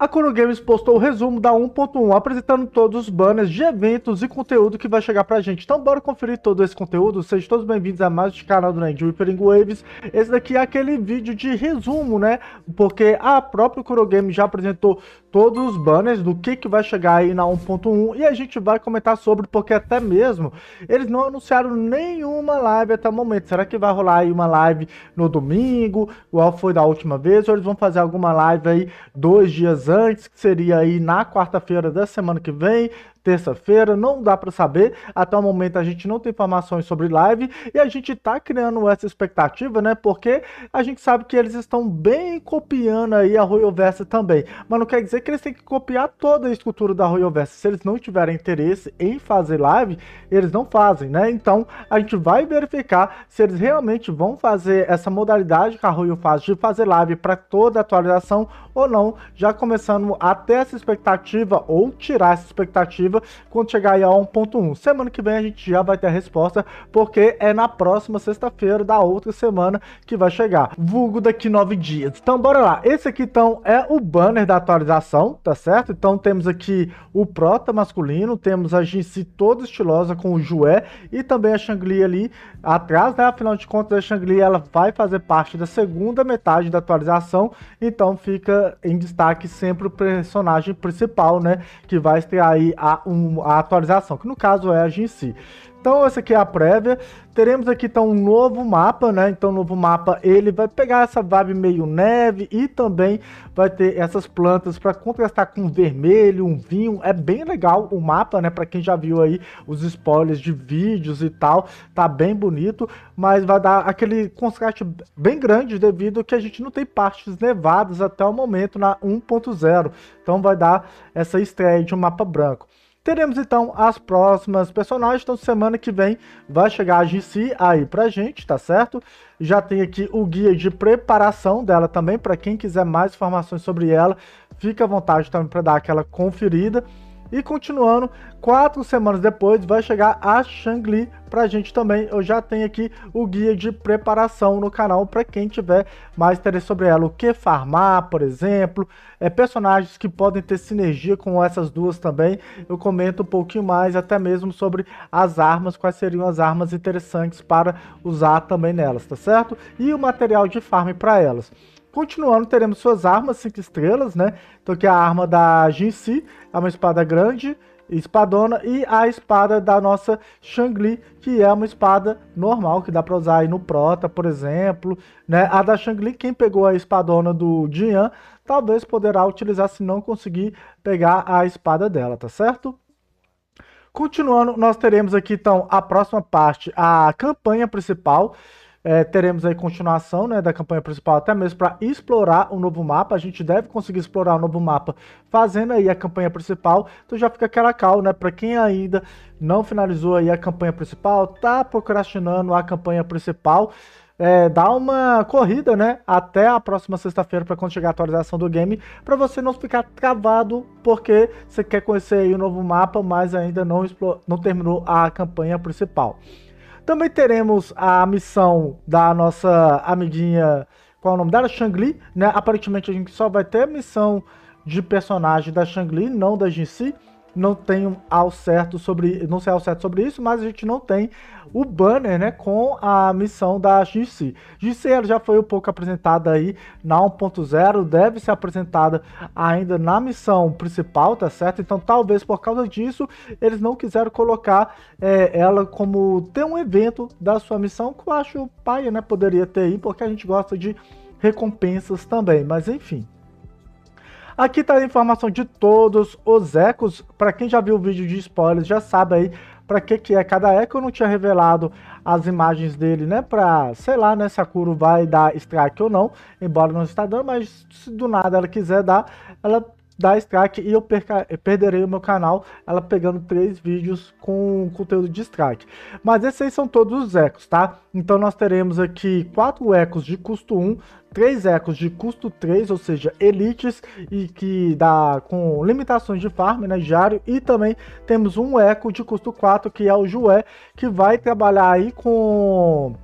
a Kono Games postou o resumo da 1.1, apresentando todos os banners de eventos e conteúdo que vai chegar pra gente. Então bora conferir todo esse conteúdo, sejam todos bem-vindos a mais um canal do Nerd Whippering Waves. Esse daqui é aquele vídeo de resumo, né? Porque a própria Kono Games já apresentou todos os banners do que, que vai chegar aí na 1.1 e a gente vai comentar sobre, porque até mesmo eles não anunciaram nenhuma live até o momento. Será que vai rolar aí uma live no domingo, igual foi da última vez, ou eles vão fazer alguma live aí dois dias antes, que seria aí na quarta-feira da semana que vem? terça-feira, não dá para saber. Até o momento a gente não tem informações sobre live e a gente está criando essa expectativa, né? Porque a gente sabe que eles estão bem copiando aí a Royal Versa também. Mas não quer dizer que eles têm que copiar toda a estrutura da Royal Versa. Se eles não tiverem interesse em fazer live, eles não fazem, né? Então a gente vai verificar se eles realmente vão fazer essa modalidade que a Royal faz de fazer live para toda a atualização ou não, já começando até essa expectativa ou tirar essa expectativa quando chegar aí a 1.1. Semana que vem a gente já vai ter a resposta, porque é na próxima sexta-feira da outra semana que vai chegar. Vulgo daqui nove dias. Então bora lá. Esse aqui então é o banner da atualização, tá certo? Então temos aqui o Prota masculino, temos a Jinxi toda estilosa com o Jué e também a Shangli ali atrás, né? Afinal de contas a Shangli ela vai fazer parte da segunda metade da atualização, então fica em destaque sempre o personagem principal, né? Que vai estrear aí a a, um, a atualização, que no caso é a GC. Então essa aqui é a prévia. Teremos aqui então um novo mapa, né? Então o novo mapa ele vai pegar essa vibe meio neve e também vai ter essas plantas para contrastar com vermelho, um vinho. É bem legal o mapa, né? Para quem já viu aí os spoilers de vídeos e tal, tá bem bonito, mas vai dar aquele contraste bem grande devido que a gente não tem partes nevadas até o momento na 1.0. Então vai dar essa estreia de um mapa branco. Teremos então as próximas personagens, então semana que vem vai chegar a GC aí pra gente, tá certo? Já tem aqui o guia de preparação dela também, para quem quiser mais informações sobre ela, fica à vontade também para dar aquela conferida. E continuando, quatro semanas depois vai chegar a Shangli a gente também. Eu já tenho aqui o guia de preparação no canal para quem tiver mais interesse sobre ela. O que farmar, por exemplo, é, personagens que podem ter sinergia com essas duas também. Eu comento um pouquinho mais, até mesmo sobre as armas, quais seriam as armas interessantes para usar também nelas, tá certo? E o material de farm para elas. Continuando, teremos suas armas, 5 estrelas, né? Então aqui é a arma da Jinxi, é uma espada grande, espadona, e a espada da nossa Shangli, que é uma espada normal, que dá pra usar aí no Prota, por exemplo, né? A da Shangli, quem pegou a espadona do Jian, talvez poderá utilizar se não conseguir pegar a espada dela, tá certo? Continuando, nós teremos aqui então a próxima parte, a campanha principal, é, teremos aí continuação né, da campanha principal, até mesmo para explorar o um novo mapa. A gente deve conseguir explorar o um novo mapa fazendo aí a campanha principal. Então já fica aquela cal, né? Para quem ainda não finalizou aí a campanha principal, tá procrastinando a campanha principal. É, dá uma corrida, né? Até a próxima sexta-feira para quando chegar a atualização do game, para você não ficar travado porque você quer conhecer aí o novo mapa, mas ainda não, não terminou a campanha principal. Também teremos a missão da nossa amiguinha, qual é o nome dela? Shang-Li, né? Aparentemente a gente só vai ter a missão de personagem da Shang-Li, não da Jinxi não tenho ao certo sobre, não sei ao certo sobre isso, mas a gente não tem o banner, né, com a missão da GC. GC já foi um pouco apresentada aí na 1.0, deve ser apresentada ainda na missão principal, tá certo? Então talvez por causa disso eles não quiseram colocar é, ela como ter um evento da sua missão, que eu acho paia, né, poderia ter aí, porque a gente gosta de recompensas também, mas enfim. Aqui tá a informação de todos os ecos. Para quem já viu o vídeo de spoilers, já sabe aí para que que é cada eco. Eu não tinha revelado as imagens dele, né, para, sei lá, né, se a Kuro vai dar strike ou não, embora não está dando, mas se do nada ela quiser dar, ela dar strike e eu, perca, eu perderei o meu canal, ela pegando três vídeos com conteúdo de strike. Mas esses aí são todos os ecos, tá? Então nós teremos aqui quatro ecos de custo 1, três ecos de custo 3, ou seja, elites, e que dá com limitações de farm, né, diário, e também temos um eco de custo 4, que é o Jué, que vai trabalhar aí com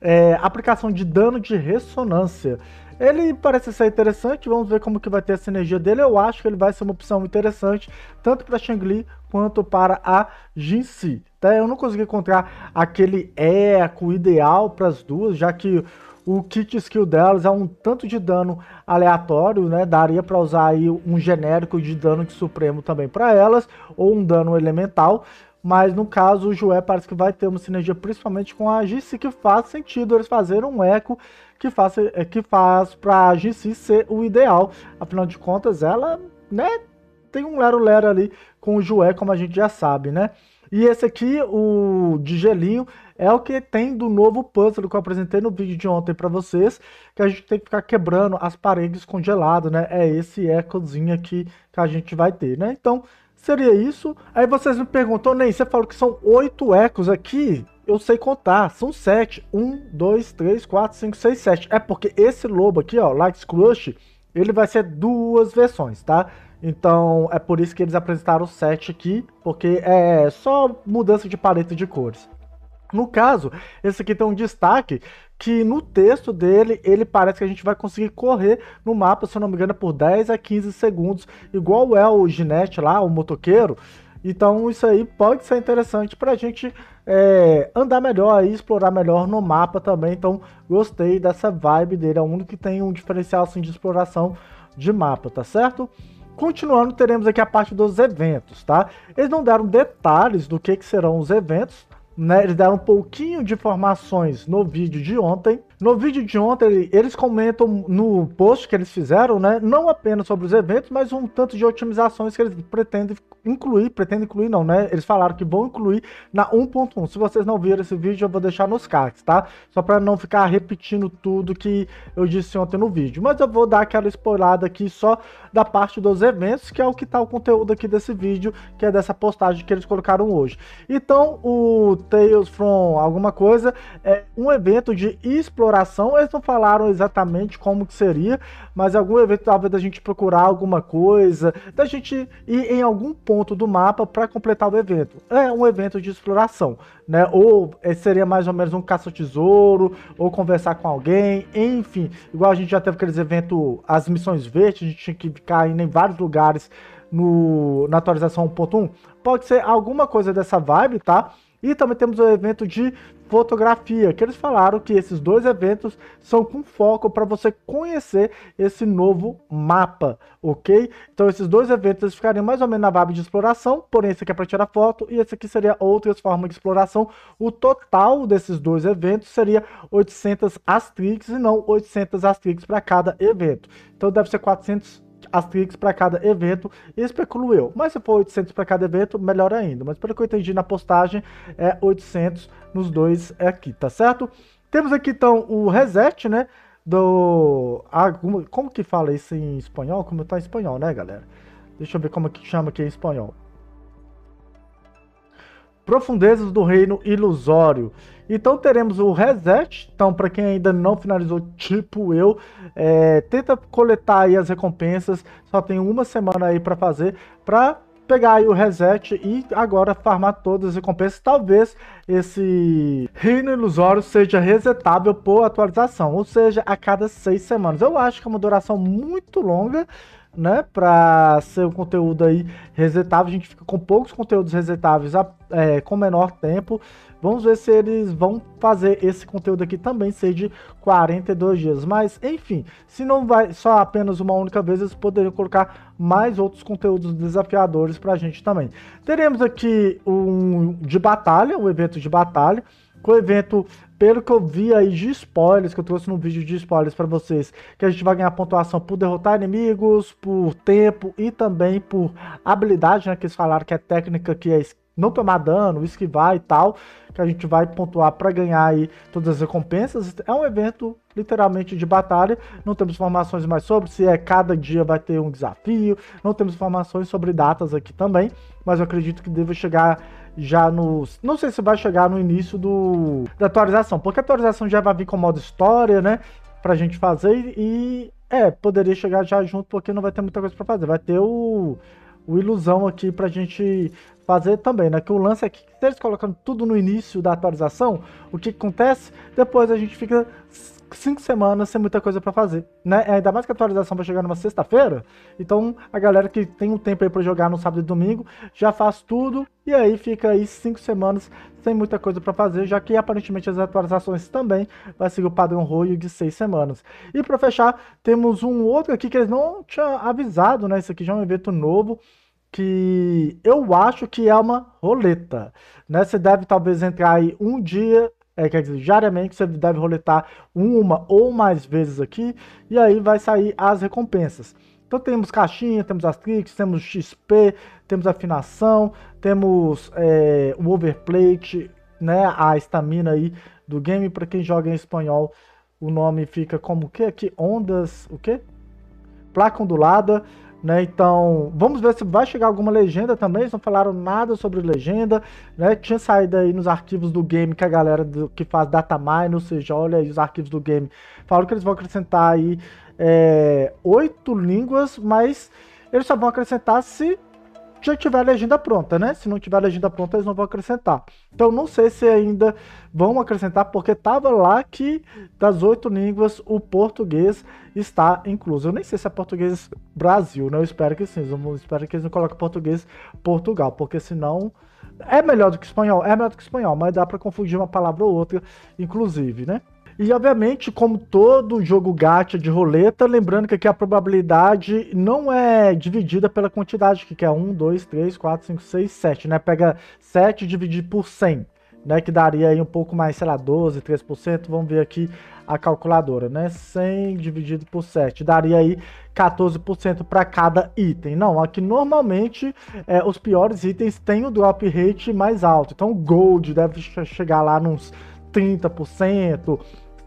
é, aplicação de dano de ressonância. Ele parece ser interessante, vamos ver como que vai ter essa energia dele. Eu acho que ele vai ser uma opção interessante, tanto para Shang-Li quanto para a Jinxi. Tá? Eu não consegui encontrar aquele eco ideal para as duas, já que o kit skill delas é um tanto de dano aleatório, né? Daria para usar aí um genérico de dano de supremo também para elas, ou um dano elemental. Mas no caso, o Joé parece que vai ter uma sinergia principalmente com a Jinxi que faz sentido eles fazerem um eco que faz, é, que faz pra GC ser o ideal. Afinal de contas, ela, né, tem um lero-lero ali com o Joé, como a gente já sabe, né? E esse aqui, o de gelinho, é o que tem do novo puzzle que eu apresentei no vídeo de ontem para vocês, que a gente tem que ficar quebrando as paredes congeladas, né? É esse ecozinho aqui que a gente vai ter, né? Então, seria isso. Aí vocês me perguntou, nem você falou que são oito ecos aqui eu sei contar. São sete. Um, dois, três, quatro, cinco, seis, sete. É porque esse lobo aqui, ó, Lights Crush, ele vai ser duas versões, tá? Então, é por isso que eles apresentaram sete aqui, porque é só mudança de paleta de cores. No caso, esse aqui tem um destaque que no texto dele, ele parece que a gente vai conseguir correr no mapa, se eu não me engano, é por 10 a 15 segundos, igual é o Ginete lá, o motoqueiro. Então, isso aí pode ser interessante pra gente é, andar melhor e explorar melhor no mapa também. Então, gostei dessa vibe dele. É o único que tem um diferencial assim, de exploração de mapa, tá certo? Continuando, teremos aqui a parte dos eventos, tá? Eles não deram detalhes do que, que serão os eventos, né? Eles deram um pouquinho de informações no vídeo de ontem, no vídeo de ontem, eles comentam no post que eles fizeram, né? Não apenas sobre os eventos, mas um tanto de otimizações que eles pretendem incluir, pretendem incluir não, né? Eles falaram que vão incluir na 1.1. Se vocês não viram esse vídeo, eu vou deixar nos cards, tá? Só para não ficar repetindo tudo que eu disse ontem no vídeo. Mas eu vou dar aquela spoilada aqui só da parte dos eventos, que é o que tá o conteúdo aqui desse vídeo, que é dessa postagem que eles colocaram hoje. Então, o Tales from alguma coisa é um evento de exploração exploração, eles não falaram exatamente como que seria, mas algum evento talvez da gente procurar alguma coisa, da gente ir em algum ponto do mapa para completar o evento. É um evento de exploração, né? Ou é, seria mais ou menos um caça-tesouro, ou conversar com alguém, enfim. Igual a gente já teve aqueles eventos, as missões verdes, a gente tinha que ficar indo em vários lugares no, na atualização 1.1. Pode ser alguma coisa dessa vibe, tá? E também temos o evento de fotografia, que eles falaram que esses dois eventos são com foco para você conhecer esse novo mapa, ok? Então esses dois eventos ficariam mais ou menos na vibe de exploração, porém esse aqui é para tirar foto e esse aqui seria outras formas de exploração. O total desses dois eventos seria 800 asterix e não 800 asterix para cada evento. Então deve ser 400 Asterix para cada evento, especulo eu. Mas se for 800 para cada evento, melhor ainda. Mas pelo que eu entendi na postagem, é 800 nos dois aqui, tá certo? Temos aqui então o reset, né? Do. Como que fala isso em espanhol? Como tá em espanhol, né, galera? Deixa eu ver como que chama aqui em espanhol profundezas do reino ilusório. Então teremos o reset. Então, para quem ainda não finalizou, tipo eu, é, tenta coletar aí as recompensas. Só tem uma semana aí para fazer para pegar aí o reset e agora farmar todas as recompensas. Talvez esse reino ilusório seja resetável por atualização, ou seja, a cada seis semanas. Eu acho que é uma duração muito longa, né, para ser um conteúdo aí resetável. A gente fica com poucos conteúdos resetáveis a, é, com menor tempo. Vamos ver se eles vão fazer esse conteúdo aqui também ser de 42 dias. Mas, enfim, se não vai só apenas uma única vez, eles poderiam colocar mais outros conteúdos desafiadores para a gente também. Teremos aqui um de batalha, um evento de batalha, com o evento pelo que eu vi aí de spoilers, que eu trouxe num vídeo de spoilers para vocês, que a gente vai ganhar pontuação por derrotar inimigos, por tempo e também por habilidade, né? Que eles falaram que é técnica que é não tomar dano, esquivar e tal, que a gente vai pontuar para ganhar aí todas as recompensas. É um evento literalmente de batalha, não temos informações mais sobre se é cada dia vai ter um desafio, não temos informações sobre datas aqui também, mas eu acredito que devo chegar já nos. Não sei se vai chegar no início do, da atualização, porque a atualização já vai vir com modo história, né? Pra gente fazer e. É, poderia chegar já junto, porque não vai ter muita coisa pra fazer. Vai ter o, o ilusão aqui pra gente fazer também, né? Que o lance é que se eles colocando tudo no início da atualização, o que acontece? Depois a gente fica cinco semanas sem muita coisa para fazer, né? É, ainda mais que a atualização vai chegar numa sexta-feira, então a galera que tem um tempo aí para jogar no sábado e domingo já faz tudo e aí fica aí cinco semanas sem muita coisa para fazer, já que aparentemente as atualizações também vai seguir o padrão roio de seis semanas. E para fechar, temos um outro aqui que eles não tinham avisado, né? Isso aqui já é um evento novo que eu acho que é uma roleta, né? Você deve talvez entrar aí um dia é, quer dizer, diariamente você deve roletar uma ou mais vezes aqui, e aí vai sair as recompensas. Então temos caixinha, temos as tricks, temos XP, temos afinação, temos é, o overplate, né, a estamina aí do game. Para quem joga em espanhol, o nome fica como o que aqui? Ondas, o que? Placa ondulada. Né? Então, vamos ver se vai chegar alguma legenda também. Eles não falaram nada sobre legenda, né? Tinha saído aí nos arquivos do game que a galera do, que faz mine ou seja, olha aí os arquivos do game, falaram que eles vão acrescentar aí é, oito é, línguas, mas eles só vão acrescentar se já tiver a legenda pronta, né? Se não tiver a legenda pronta, eles não vão acrescentar. Então não sei se ainda vão acrescentar, porque tava lá que das oito línguas o português está incluso. Eu nem sei se é português Brasil, né? Eu espero que sim. Eu espero que eles não coloquem português Portugal, porque senão é melhor do que espanhol, é melhor do que espanhol, mas dá para confundir uma palavra ou outra, inclusive, né? E, obviamente, como todo jogo gacha de roleta, lembrando que aqui a probabilidade não é dividida pela quantidade, que é 1, 2, 3, 4, 5, 6, 7, né? Pega 7 e divide por 100, né? Que daria aí um pouco mais, sei lá, 12, 3%. Vamos ver aqui a calculadora, né? 100 dividido por 7, daria aí 14% para cada item. Não, aqui normalmente é, os piores itens têm o drop rate mais alto. Então o gold deve chegar lá nos 30%,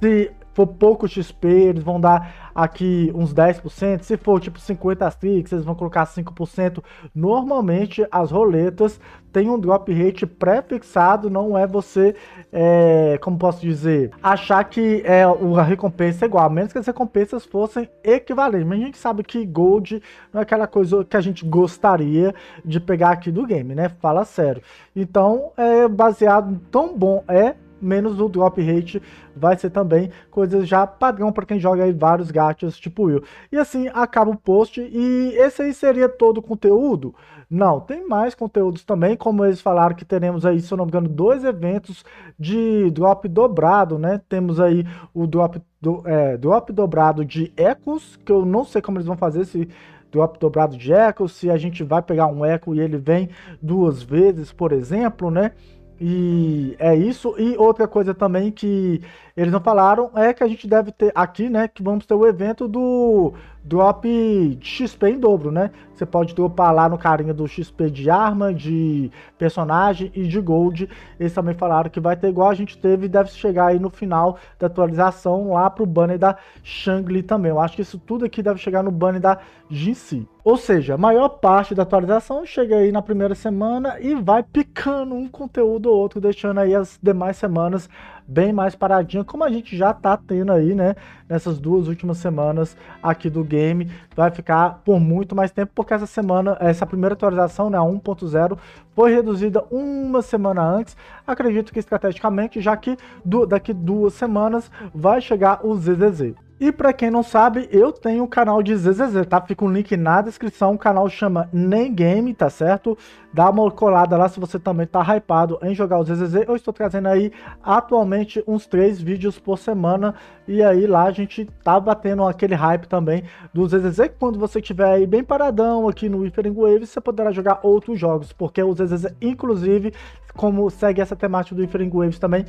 se for pouco XP, eles vão dar aqui uns 10%. Se for tipo 50 asterix, eles vão colocar 5%. Normalmente as roletas têm um drop rate pré-fixado, não é você, é, como posso dizer, achar que é a recompensa é igual, a menos que as recompensas fossem equivalentes. Mas a gente sabe que gold não é aquela coisa que a gente gostaria de pegar aqui do game, né? Fala sério. Então, é baseado tão bom é menos o drop rate vai ser também coisa já padrão para quem joga aí vários gachas tipo eu. E assim acaba o post e esse aí seria todo o conteúdo. Não, tem mais conteúdos também, como eles falaram que teremos aí, se eu não me engano, dois eventos de drop dobrado, né? Temos aí o drop, do, é, drop dobrado de Ecos, que eu não sei como eles vão fazer se drop dobrado de eco, se a gente vai pegar um eco e ele vem duas vezes, por exemplo, né? E é isso. E outra coisa também que eles não falaram é que a gente deve ter aqui, né? Que vamos ter o evento do drop de XP em dobro, né? Você pode dropar lá no carinha do XP de arma, de personagem e de gold. Eles também falaram que vai ter igual a gente teve deve chegar aí no final da atualização lá pro banner da Shangli também. Eu acho que isso tudo aqui deve chegar no banner da GC. Ou seja, a maior parte da atualização chega aí na primeira semana e vai picando um conteúdo ou outro, deixando aí as demais semanas bem mais paradinha, como a gente já tá tendo aí, né, nessas duas últimas semanas aqui do game, vai ficar por muito mais tempo, porque essa semana, essa primeira atualização, né, a 1.0, foi reduzida uma semana antes, acredito que estrategicamente, já que do, daqui duas semanas vai chegar o ZZZ. E para quem não sabe, eu tenho o um canal de ZZZ, tá? Fica um link na descrição, o canal chama Nem Game, tá certo? Dá uma colada lá se você também tá hypado em jogar o ZZZ. Eu estou trazendo aí atualmente uns três vídeos por semana e aí lá a gente tá batendo aquele hype também do ZZZ. Quando você estiver aí bem paradão aqui no Withering Wave, você poderá jogar outros jogos, porque o ZZZ, inclusive, como segue essa temática do Withering Waves também,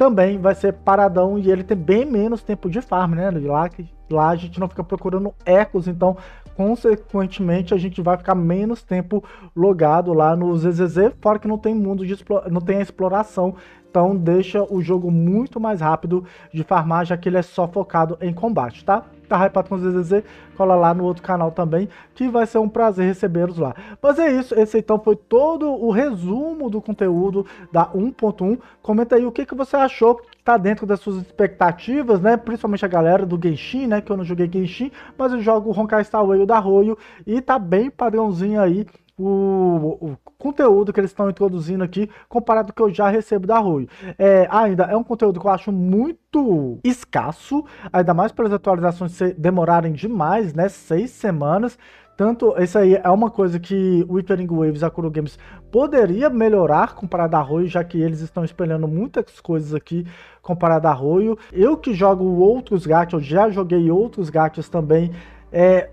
também vai ser paradão e ele tem bem menos tempo de farm, né? Lá, lá a gente não fica procurando ecos, então consequentemente a gente vai ficar menos tempo logado lá no ZZZ, fora que não tem mundo de não tem a exploração, então deixa o jogo muito mais rápido de farmar, já que ele é só focado em combate, tá? tá hypado com ZZZ, cola lá no outro canal também, que vai ser um prazer recebê-los lá. Mas é isso, esse então foi todo o resumo do conteúdo da 1.1. Comenta aí o que, que você achou tá dentro das suas expectativas, né? Principalmente a galera do Genshin, né? Que eu não joguei Genshin, mas eu jogo o Honkai Star Rail da Royo e tá bem padrãozinho aí o, o conteúdo que eles estão introduzindo aqui comparado com o que eu já recebo da Rui. É, ainda é um conteúdo que eu acho muito escasso, ainda mais pelas atualizações demorarem demais, né? Seis semanas. Tanto, isso aí é uma coisa que o Withering Waves e a Kuro Games poderia melhorar comparado a Roio, já que eles estão espelhando muitas coisas aqui comparado a Roio. Eu que jogo outros gatos, já joguei outros gatos também, é,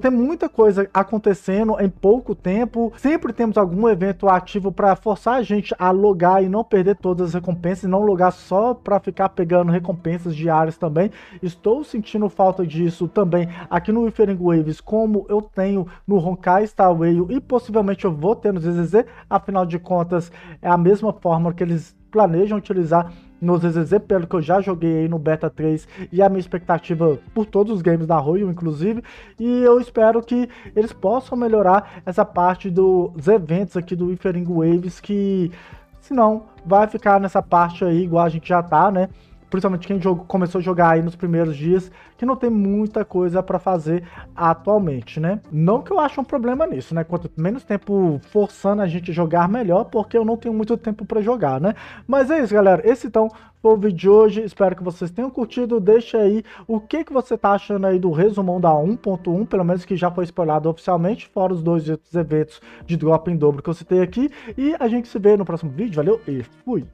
tem muita coisa acontecendo em pouco tempo. Sempre temos algum evento ativo para forçar a gente a logar e não perder todas as recompensas, e não logar só para ficar pegando recompensas diárias também. Estou sentindo falta disso também aqui no Withering Waves, como eu tenho no Honkai Star Rail e possivelmente eu vou ter no ZZZ, afinal de contas é a mesma forma que eles planejam utilizar no ZZZ, pelo que eu já joguei aí no Beta 3 e a minha expectativa por todos os games da Royal, inclusive. E eu espero que eles possam melhorar essa parte dos eventos aqui do Infering Waves, que senão vai ficar nessa parte aí igual a gente já tá, né? principalmente quem começou a jogar aí nos primeiros dias, que não tem muita coisa para fazer atualmente, né? Não que eu ache um problema nisso, né? Quanto menos tempo forçando a gente jogar, melhor, porque eu não tenho muito tempo para jogar, né? Mas é isso, galera. Esse então foi o vídeo de hoje. Espero que vocês tenham curtido. Deixa aí o que, que você tá achando aí do resumão da 1.1, pelo menos que já foi spoilado oficialmente, fora os dois outros eventos de drop em dobro que eu citei aqui. E a gente se vê no próximo vídeo. Valeu e fui!